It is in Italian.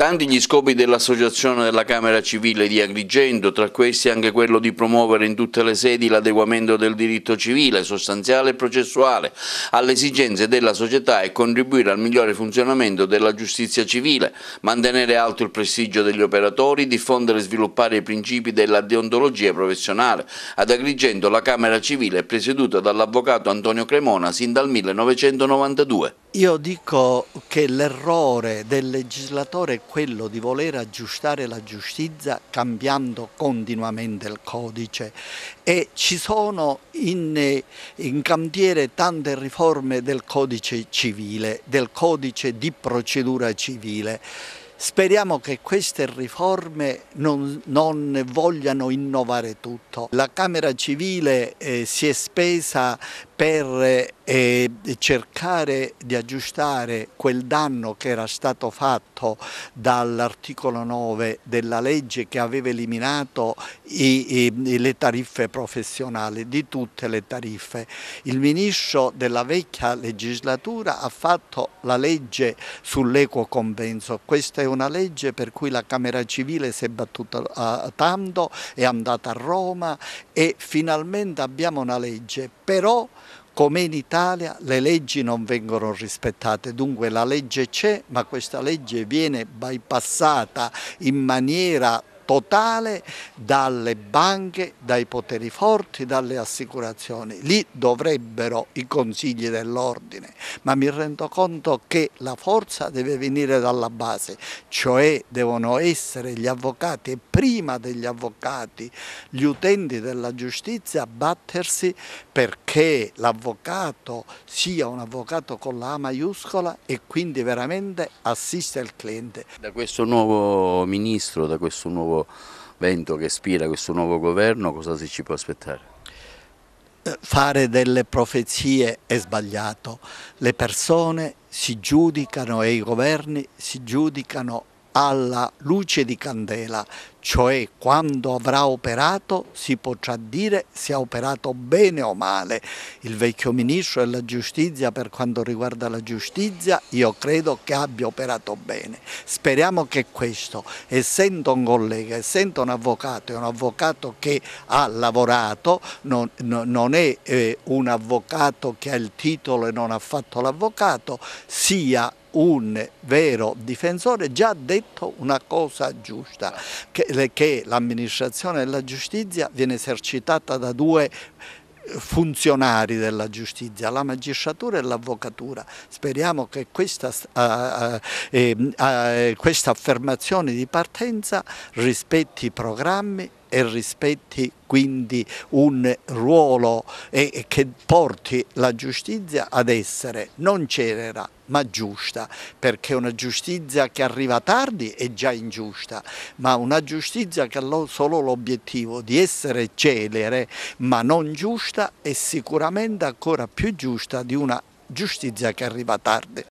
Tanti gli scopi dell'Associazione della Camera Civile di Agrigento, tra questi anche quello di promuovere in tutte le sedi l'adeguamento del diritto civile, sostanziale e processuale, alle esigenze della società e contribuire al migliore funzionamento della giustizia civile, mantenere alto il prestigio degli operatori, diffondere e sviluppare i principi della deontologia professionale. Ad Agrigento la Camera Civile è presieduta dall'avvocato Antonio Cremona sin dal 1992. Io dico che l'errore del legislatore è quello di voler aggiustare la giustizia cambiando continuamente il codice e ci sono in, in, cantiere tante riforme del codice civile, del codice di procedura civile. Speriamo che queste riforme non, non vogliano innovare tutto. La Camera Civile eh, si è spesa per eh, eh, cercare di aggiustare quel danno che era stato fatto dall'articolo 9 della legge che aveva eliminato i, i, le tariffe professionali, di tutte le tariffe. Il ministro della vecchia legislatura ha fatto la legge sull'equo compenso, questa è una legge per cui la Camera Civile si è battuta a tanto, è andata a Roma e finalmente abbiamo una legge, però come in Italia le leggi non vengono rispettate, dunque la legge c'è ma questa legge viene bypassata in maniera totale dalle banche, dai poteri forti, dalle assicurazioni. Lì dovrebbero i consigli dell'ordine, ma mi rendo conto che la forza deve venire dalla base, cioè devono essere gli avvocati e prima degli avvocati gli utenti della giustizia a battersi perché l'avvocato sia un avvocato con la A maiuscola e quindi veramente assiste il cliente. Da questo nuovo ministro, da questo nuovo vento che ispira questo nuovo governo, cosa si ci può aspettare? Eh, fare delle profezie è sbagliato, le persone si giudicano e i governi si giudicano alla luce di candela, cioè quando avrà operato si potrà dire se ha operato bene o male. Il vecchio ministro della giustizia per quanto riguarda la giustizia io credo che abbia operato bene. Speriamo che questo, essendo un collega, essendo un avvocato, è un avvocato che ha lavorato, non, non è eh, un avvocato che ha il titolo e non ha fatto l'avvocato, sia un vero difensore già ha detto una cosa giusta, che, che l'amministrazione della giustizia viene esercitata da due eh, funzionari della giustizia, la magistratura e l'avvocatura. Speriamo che questa, eh, eh, eh, questa affermazione di partenza rispetti i programmi e rispetti quindi un ruolo e che porti la giustizia ad essere non celera ma giusta, perché una giustizia che arriva tardi è già ingiusta, ma una giustizia che ha solo l'obiettivo di essere celere ma non giusta è sicuramente ancora più giusta di una giustizia che arriva tardi.